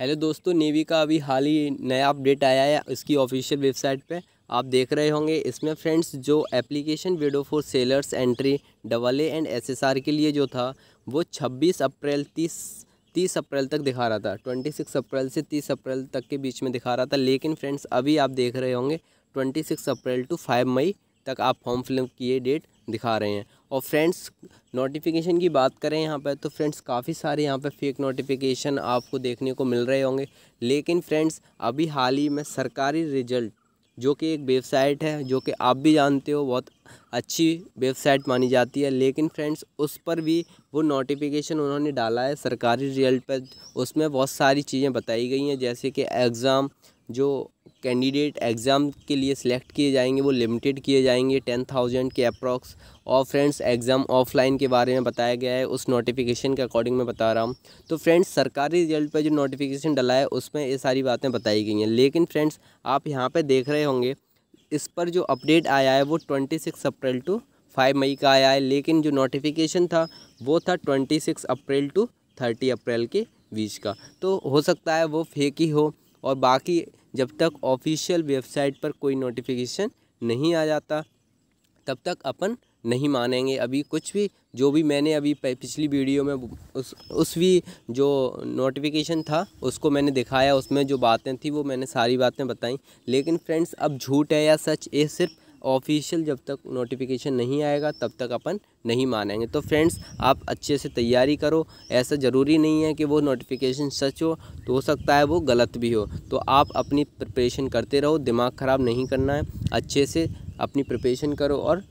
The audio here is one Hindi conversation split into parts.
हेलो दोस्तों नेवी का अभी हाल ही नया अपडेट आया है इसकी ऑफिशियल वेबसाइट पे आप देख रहे होंगे इसमें फ्रेंड्स जो application window for sellers entry double A and SSR के लिए जो था वो 26 अप्रैल 30 30 अप्रैल तक दिखा रहा था 26 अप्रैल से 30 अप्रैल तक के बीच में दिखा रहा था लेकिन फ्रेंड्स अभी आप देख रहे होंगे twenty April to five May तक आप फॉर्म फिलअप किए डेट दिखा रहे हैं और फ्रेंड्स नोटिफिकेशन की बात करें यहाँ पर तो फ्रेंड्स काफ़ी सारे यहाँ पर फेक नोटिफिकेशन आपको देखने को मिल रहे होंगे लेकिन फ्रेंड्स अभी हाल ही में सरकारी रिजल्ट जो कि एक वेबसाइट है जो कि आप भी जानते हो बहुत अच्छी वेबसाइट मानी जाती है लेकिन फ्रेंड्स उस पर भी वो नोटिफिकेशन उन्होंने डाला है सरकारी रिजल्ट पर उसमें बहुत सारी चीज़ें बताई गई हैं जैसे कि एग्ज़ाम जो कैंडिडेट एग्ज़ाम के लिए सिलेक्ट किए जाएंगे वो लिमिटेड किए जाएंगे टेन थाउजेंड के अप्रॉक्स और फ्रेंड्स एग्ज़ाम ऑफलाइन के बारे में बताया गया है उस नोटिफिकेशन के अकॉर्डिंग मैं बता रहा हूँ तो फ्रेंड्स सरकारी रिजल्ट पर जो नोटिफिकेशन डला है उसमें ये सारी बातें बताई गई हैं लेकिन फ्रेंड्स आप यहाँ पर देख रहे होंगे इस पर जो अपडेट आया है वो twenty six April to five May का आया है लेकिन जो नोटिफिकेशन था वो था twenty six April to thirty April के बीच का तो हो सकता है वो फेक ही हो और बाकी जब तक ऑफिशियल वेबसाइट पर कोई नोटिफिकेशन नहीं आ जाता तब तक अपन नहीं मानेंगे अभी कुछ भी जो भी मैंने अभी पिछली वीडियो में उस उस भी जो नोटिफिकेशन था उसको मैंने दिखाया उसमें जो बातें थी वो मैंने सारी बातें बताई लेकिन फ्रेंड्स अब झूठ है या सच ये सिर्फ ऑफिशियल जब तक नोटिफिकेशन नहीं आएगा तब तक अपन नहीं मानेंगे तो फ्रेंड्स आप अच्छे से तैयारी करो ऐसा ज़रूरी नहीं है कि वो नोटिफिकेशन सच हो तो हो सकता है वो गलत भी हो तो आप अपनी प्रिपरेशन करते रहो दिमाग ख़राब नहीं करना है अच्छे से अपनी प्रिपरेशन करो और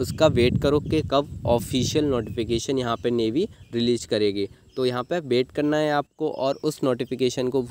उसका वेट करो कि कब ऑफिशियल नोटिफिकेशन यहाँ पर नेवी रिलीज़ करेगी तो यहाँ पर वेट करना है आपको और उस नोटिफिकेशन को